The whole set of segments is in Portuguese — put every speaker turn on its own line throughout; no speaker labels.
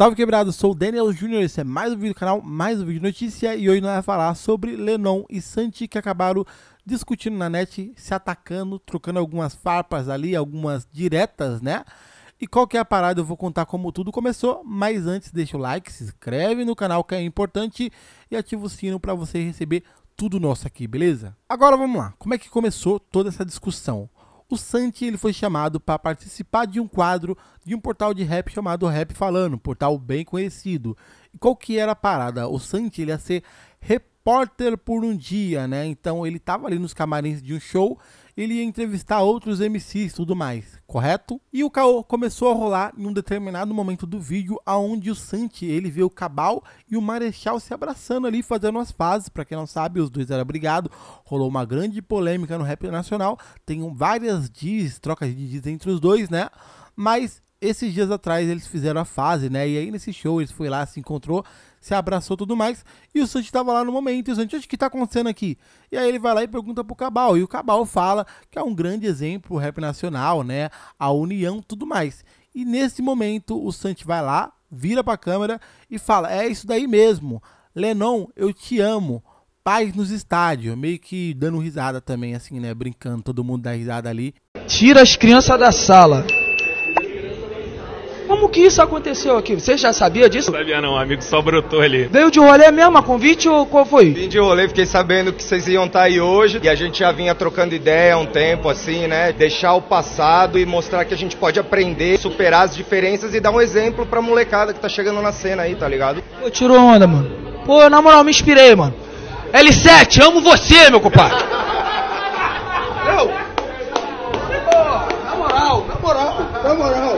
Salve quebrado, sou o Daniel Júnior, esse é mais um vídeo do canal, mais um vídeo de notícia e hoje nós vamos falar sobre Lenon e Santi que acabaram discutindo na net, se atacando, trocando algumas farpas ali, algumas diretas, né? E qual que é a parada, eu vou contar como tudo começou, mas antes deixa o like, se inscreve no canal que é importante e ativa o sino para você receber tudo nosso aqui, beleza? Agora vamos lá, como é que começou toda essa discussão? o Santi ele foi chamado para participar de um quadro de um portal de rap chamado Rap Falando, um portal bem conhecido. E qual que era a parada? O Santi ele ia ser repórter repórter por um dia, né? Então ele estava ali nos camarins de um show, ele ia entrevistar outros MCs e tudo mais, correto? E o caô começou a rolar em um determinado momento do vídeo, aonde o Santi, ele vê o Cabal e o Marechal se abraçando ali, fazendo as fases, para quem não sabe, os dois eram brigados, rolou uma grande polêmica no rap nacional, tem várias diz, trocas de diz entre os dois, né? Mas esses dias atrás eles fizeram a fase, né? E aí nesse show eles foi lá, se encontrou, se abraçou tudo mais. E o Santi tava lá no momento. E o Santi, o que tá acontecendo aqui? E aí ele vai lá e pergunta pro Cabal. E o Cabal fala que é um grande exemplo o rap nacional, né? A união, tudo mais. E nesse momento o Santi vai lá, vira pra câmera e fala: É isso daí mesmo. Lenon, eu te amo. Paz nos estádios. Meio que dando risada também, assim, né? Brincando, todo mundo dá risada ali. Tira as crianças da sala. Como que isso aconteceu aqui? Você já sabia disso? Não sabia não, amigo, só brotou ali. Veio de rolê mesmo, a convite ou qual foi? Vim de rolê, fiquei sabendo que vocês iam estar tá aí hoje e a gente já vinha trocando ideia um tempo assim, né? Deixar o passado e mostrar que a gente pode aprender, superar as diferenças e dar um exemplo pra molecada que tá chegando na cena aí, tá ligado? Pô,
tirou onda, mano. Pô, na moral, me inspirei, mano. L7, amo você, meu compadre. Não. Pô, na moral, na moral, na moral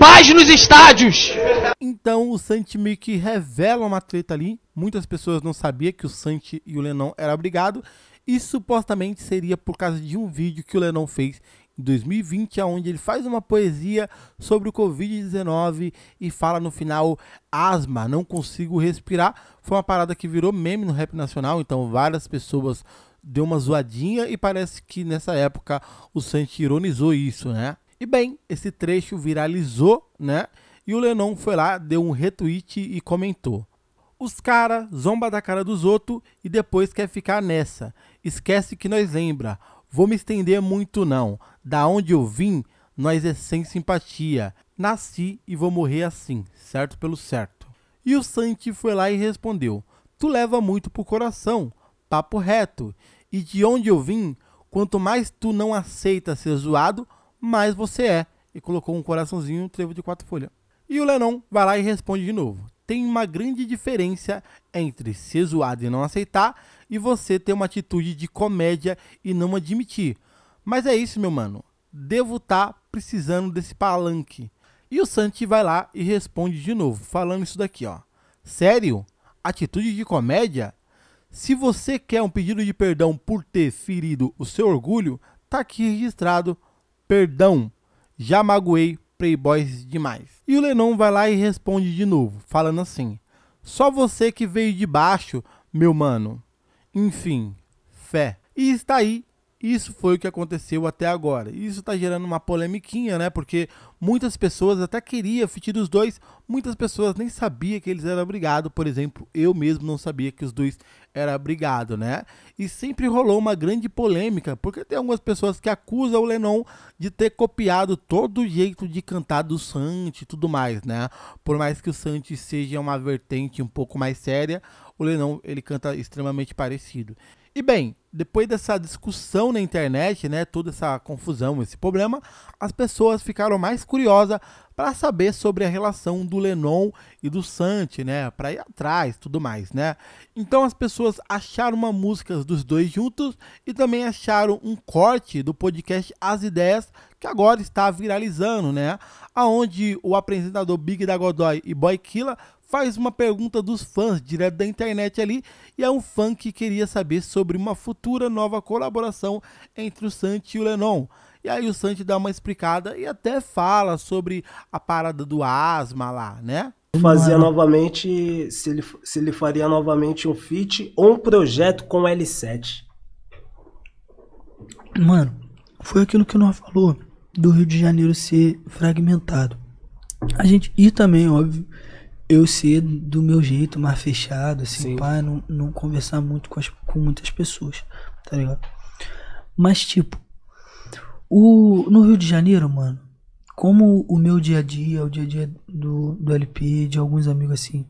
paz nos estádios.
Então o Santi meio que revela uma treta ali. Muitas pessoas não sabiam que o Santi e o Lenão eram brigados. E supostamente seria por causa de um vídeo que o Lenão fez em 2020, onde ele faz uma poesia sobre o Covid-19 e fala no final: asma, não consigo respirar. Foi uma parada que virou meme no rap nacional, então várias pessoas deu uma zoadinha e parece que nessa época o Santi ironizou isso, né? E bem, esse trecho viralizou, né? E o Lennon foi lá, deu um retweet e comentou. Os cara zomba da cara dos outros e depois quer ficar nessa. Esquece que nós lembra. Vou me estender muito não. Da onde eu vim, nós é sem simpatia. Nasci e vou morrer assim, certo pelo certo. E o Santi foi lá e respondeu: Tu leva muito pro coração, papo reto. E de onde eu vim, quanto mais tu não aceita ser zoado, mais você é. E colocou um coraçãozinho, no trevo de quatro folhas. E o Lennon vai lá e responde de novo. Tem uma grande diferença entre ser zoado e não aceitar e você ter uma atitude de comédia e não admitir. Mas é isso, meu mano. Devo estar tá precisando desse palanque. E o Santi vai lá e responde de novo, falando isso daqui, ó. Sério? Atitude de comédia? Se você quer um pedido de perdão por ter ferido o seu orgulho, tá aqui registrado Perdão, já magoei playboys demais. E o Lennon vai lá e responde de novo, falando assim: Só você que veio de baixo, meu mano. Enfim, fé. E está aí isso foi o que aconteceu até agora. Isso está gerando uma polemiquinha, né? Porque muitas pessoas até queria assistir os dois, muitas pessoas nem sabia que eles eram brigados. Por exemplo, eu mesmo não sabia que os dois eram brigados, né? E sempre rolou uma grande polêmica, porque tem algumas pessoas que acusam o Lennon de ter copiado todo o jeito de cantar do Santi e tudo mais, né? Por mais que o Santi seja uma vertente um pouco mais séria, o Lennon ele canta extremamente parecido. E bem, depois dessa discussão na internet, né, toda essa confusão, esse problema, as pessoas ficaram mais curiosas para saber sobre a relação do Lennon e do Santi, né, para ir atrás, tudo mais, né? Então as pessoas acharam uma música dos dois juntos e também acharam um corte do podcast As Ideias que agora está viralizando, né? Aonde o apresentador Big da Godoy e Boy Killa faz uma pergunta dos fãs direto da internet ali, e é um fã que queria saber sobre uma futura nova colaboração entre o Santi e o Lennon. E aí o Santi dá uma explicada e até fala sobre a parada do asma lá, né? Fazia Mano. novamente, se ele, se ele faria novamente um feat ou um projeto com L7.
Mano, foi aquilo que nós falou do Rio de Janeiro ser fragmentado. A gente, e também, óbvio, eu ser do meu jeito, mais fechado, assim, Sim. pá, não, não conversar muito com, as, com muitas pessoas, tá ligado? Mas, tipo, o, no Rio de Janeiro, mano, como o meu dia a dia, o dia a dia do, do LP, de alguns amigos assim,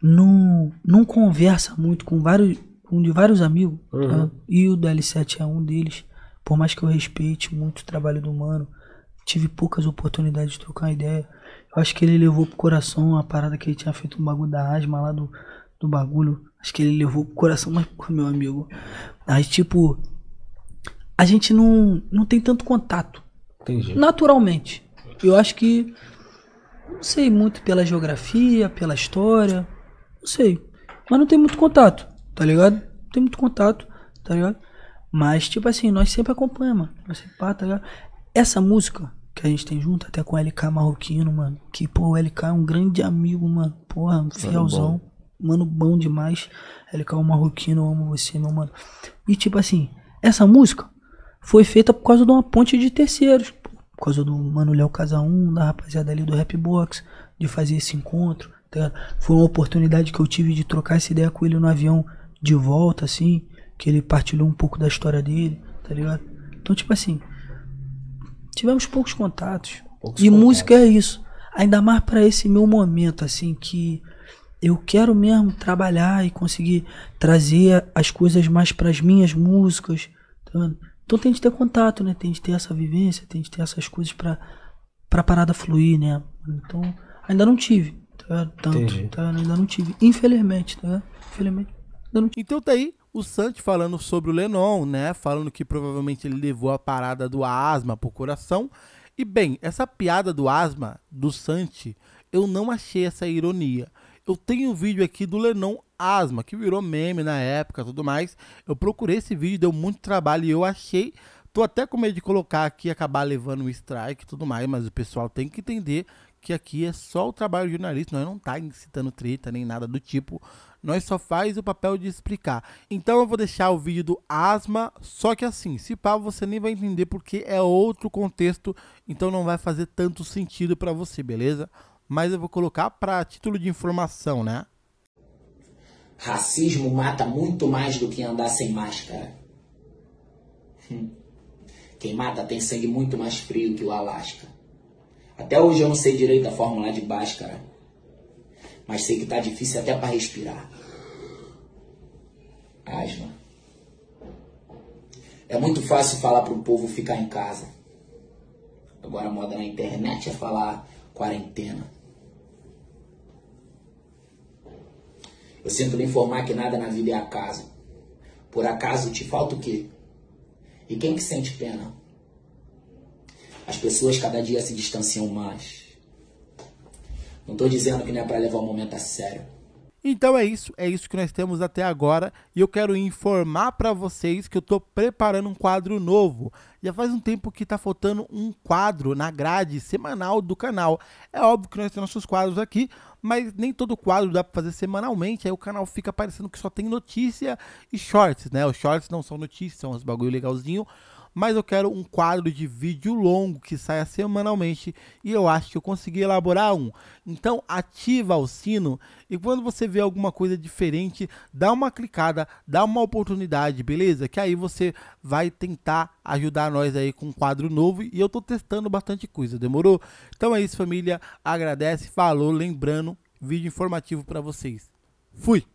não, não conversa muito com vários com de vários amigos, tá? uhum. tá? e o do L7 é um deles, por mais que eu respeite muito o trabalho do mano, tive poucas oportunidades de trocar ideia. Eu acho que ele levou pro coração a parada que ele tinha feito um bagulho da asma lá do, do bagulho. Acho que ele levou pro coração, mas porra, meu amigo. Aí, tipo, a gente não, não tem tanto contato. Entendi. Naturalmente. Eu acho que. Não sei muito pela geografia, pela história. Não sei. Mas não tem muito contato, tá ligado? Não tem muito contato, tá ligado? Mas, tipo assim, nós sempre acompanhamos, Nós sempre pá, tá ligado? Essa música que a gente tem junto, até com o LK Marroquino, mano. Que, pô, o LK é um grande amigo, mano. Porra, fielzão. Mano bom, mano, bom demais. LK é um marroquino, eu amo você, meu mano. E tipo assim, essa música foi feita por causa de uma ponte de terceiros. Por causa do Mano Léo 1, da rapaziada ali do Rap Box, de fazer esse encontro. Tá foi uma oportunidade que eu tive de trocar essa ideia com ele no avião de volta, assim. Que ele partilhou um pouco da história dele, tá ligado? Então, tipo assim, tivemos poucos contatos. Poucos e contatos. música é isso. Ainda mais para esse meu momento, assim, que eu quero mesmo trabalhar e conseguir trazer as coisas mais para as minhas músicas. então Então tem de ter contato, né? Tem de ter essa vivência, tem de ter essas coisas para a parada fluir, né? Então, ainda não tive. Tá, tanto, tá, ainda não tive. Infelizmente, tá? Infelizmente,
ainda não tive. Então tá aí o Santi falando sobre o Lennon, né? Falando que provavelmente ele levou a parada do asma pro coração. E bem, essa piada do asma do Santi, eu não achei essa ironia. Eu tenho um vídeo aqui do Lennon Asma, que virou meme na época tudo mais. Eu procurei esse vídeo, deu muito trabalho e eu achei. Tô até com medo de colocar aqui acabar levando um strike e tudo mais, mas o pessoal tem que entender que aqui é só o trabalho de jornalista, nós não tá incitando treta nem nada do tipo, nós só faz o papel de explicar. Então eu vou deixar o vídeo do asma, só que assim, se pá, você nem vai entender porque é outro contexto, então não vai fazer tanto sentido para você, beleza? Mas eu vou colocar para título de informação, né?
Racismo mata muito mais do que andar sem máscara. Hum. Quem mata tem sangue muito mais frio que o Alasca. Até hoje eu não sei direito a fórmula de Bhaskara. Mas sei que tá difícil até para respirar. Asma. É muito fácil falar pro povo ficar em casa. Agora a moda na internet é falar quarentena. Eu sinto lhe informar que nada na vida é acaso. Por acaso te falta o quê? E quem que sente pena? As pessoas cada dia se distanciam mais. Não estou dizendo que não é para levar o momento a sério.
Então é isso, é isso que nós temos até agora e eu quero informar para vocês que eu estou preparando um quadro novo. Já faz um tempo que está faltando um quadro na grade semanal do canal. É óbvio que nós temos nossos quadros aqui, mas nem todo quadro dá para fazer semanalmente, aí o canal fica parecendo que só tem notícia e shorts, né? Os shorts não são notícias, são uns bagulho legalzinho, mas eu quero um quadro de vídeo longo que saia semanalmente e eu acho que eu consegui elaborar um. Então ativa o sino e quando você vê alguma coisa diferente, dá uma clicada, dá uma oportunidade, beleza? Que aí você vai tentar ajudar nós aí com um quadro novo e eu tô testando bastante coisa, demorou? Então é isso, família. Agradece, falou, lembrando, vídeo informativo para vocês. Fui!